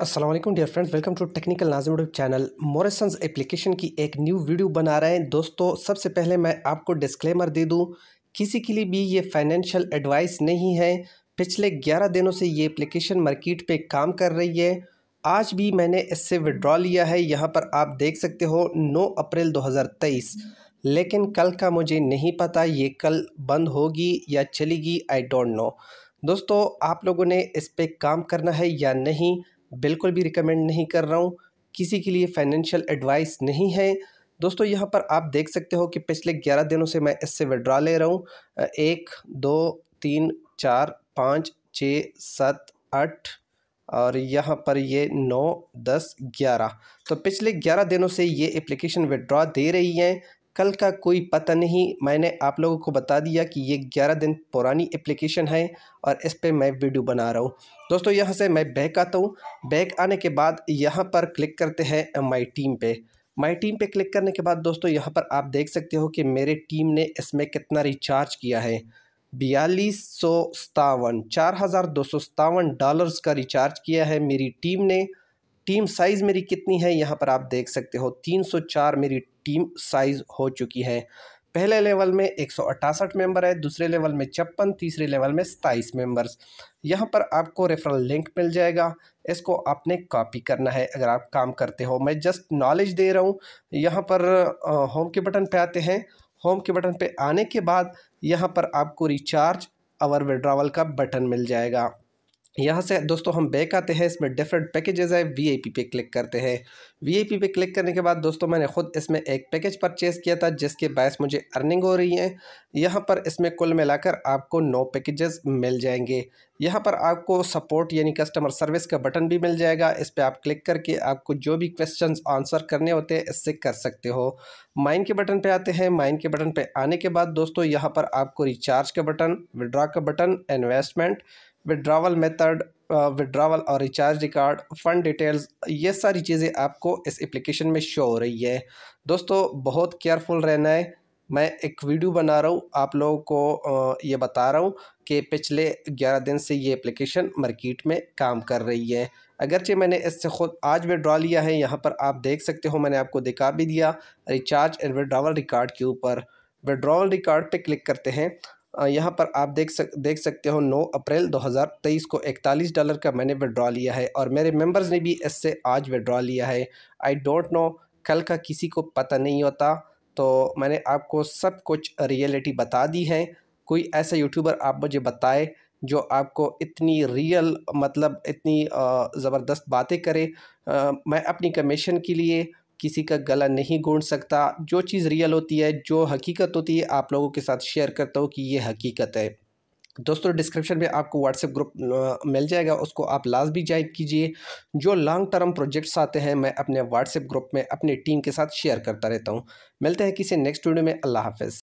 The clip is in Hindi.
Aslam dear friends welcome to technical Nazim YouTube channel Morson application की एक न्यू वीडियो बना रहे हैं दोस्तों सबसे पहले मैं आपको डिस्क्लेमर दे दूं किसी के लिए भी ये फाइनेंशियल एडवाइस नहीं है पिछले 11 दिनों से ये एप्लीकेशन मार्केट पे काम कर रही है आज भी मैंने इससे विड्रॉ लिया है यहाँ पर आप देख सकते हो नौ अप्रैल दो लेकिन कल का मुझे नहीं पता ये कल बंद होगी या चलेगी आई डोंट नो दोस्तों आप लोगों ने इस पर काम करना है या नहीं बिल्कुल भी रिकमेंड नहीं कर रहा हूँ किसी के लिए फाइनेंशियल एडवाइस नहीं है दोस्तों यहाँ पर आप देख सकते हो कि पिछले ग्यारह दिनों से मैं इससे विड्रा ले रहा हूँ एक दो तीन चार पाँच छ सात आठ और यहाँ पर ये नौ दस ग्यारह तो पिछले ग्यारह दिनों से ये एप्लीकेशन विड्रा दे रही है कल का कोई पता नहीं मैंने आप लोगों को बता दिया कि ये ग्यारह दिन पुरानी एप्लीकेशन है और इस पर मैं वीडियो बना रहा हूँ दोस्तों यहाँ से मैं बैक आता हूँ बैक आने के बाद यहाँ पर क्लिक करते हैं माई टीम पे माई टीम पे क्लिक करने के बाद दोस्तों यहाँ पर आप देख सकते हो कि मेरे टीम ने इसमें कितना रिचार्ज किया है बयालीस सौ सतावन चार हज़ार दो सौ सतावन डॉलर्स का रिचार्ज किया है मेरी टीम ने टीम साइज़ मेरी कितनी है यहाँ पर आप देख सकते हो 304 मेरी टीम साइज़ हो चुकी है पहले लेवल में एक मेंबर है दूसरे लेवल में छप्पन तीसरे लेवल में सताईस मेंबर्स यहाँ पर आपको रेफरल लिंक मिल जाएगा इसको आपने कॉपी करना है अगर आप काम करते हो मैं जस्ट नॉलेज दे रहा हूँ यहाँ पर होम के बटन पे आते हैं होम के बटन पे आने के बाद यहाँ पर आपको रिचार्ज और विड्रावल का बटन मिल जाएगा यहाँ से दोस्तों हम बैक आते हैं इसमें डिफरेंट पैकेजेस है वीआईपी पे क्लिक करते हैं वीआईपी पे क्लिक करने के बाद दोस्तों मैंने खुद इसमें एक पैकेज परचेज़ किया था जिसके बायस मुझे अर्निंग हो रही है यहाँ पर इसमें कुल मिलाकर आपको नौ पैकेजेस मिल जाएंगे यहाँ पर आपको सपोर्ट यानी कस्टमर सर्विस का बटन भी मिल जाएगा इस पर आप क्लिक करके आपको जो भी क्वेश्चन आंसर करने होते हैं इससे कर सकते हो माइन के बटन पर आते हैं माइन के बटन पर आने के बाद दोस्तों यहाँ पर आपको रिचार्ज का बटन विड्रॉ का button investment withdrawal method withdrawal और रिचार्ज रिकॉर्ड फ़ंड डिटेल्स ये सारी चीज़ें आपको इस एप्लीकेशन में शो हो रही है दोस्तों बहुत केयरफुल रहना है मैं एक वीडियो बना रहा हूँ आप लोगों को uh, ये बता रहा हूँ कि पिछले ग्यारह दिन से ये एप्लीकेशन मार्केट में काम कर रही है अगरचे मैंने इससे खुद आज विड्रा लिया है यहाँ पर आप देख सकते हो मैंने आपको दिखा भी दिया रिचार्ज एंड विड्रावल रिकार्ड के ऊपर विड्रावल रिकार्ड पे क्लिक करते हैं यहाँ पर आप देख सक देख सकते हो 9 अप्रैल 2023 को 41 डॉलर का मैंने विड्रॉ लिया है और मेरे मेंबर्स ने भी इससे आज विड्रॉ लिया है आई डोंट नो कल का किसी को पता नहीं होता तो मैंने आपको सब कुछ रियलिटी बता दी है कोई ऐसा यूट्यूबर आप मुझे बताए जो आपको इतनी रियल मतलब इतनी ज़बरदस्त बातें करे मैं अपनी कमीशन के लिए किसी का गला नहीं घूंढ सकता जो चीज़ रियल होती है जो हकीकत होती है आप लोगों के साथ शेयर करता हूँ कि ये हकीकत है दोस्तों डिस्क्रिप्शन में आपको व्हाट्सएप ग्रुप मिल जाएगा उसको आप लाज भी ज्वाइन कीजिए जो लॉन्ग टर्म प्रोजेक्ट्स आते हैं मैं अपने व्हाट्सएप ग्रुप में अपनी टीम के साथ शेयर करता रहता हूँ मिलते हैं किसी नेक्स्ट वीडियो में अल्लाह हाफिज़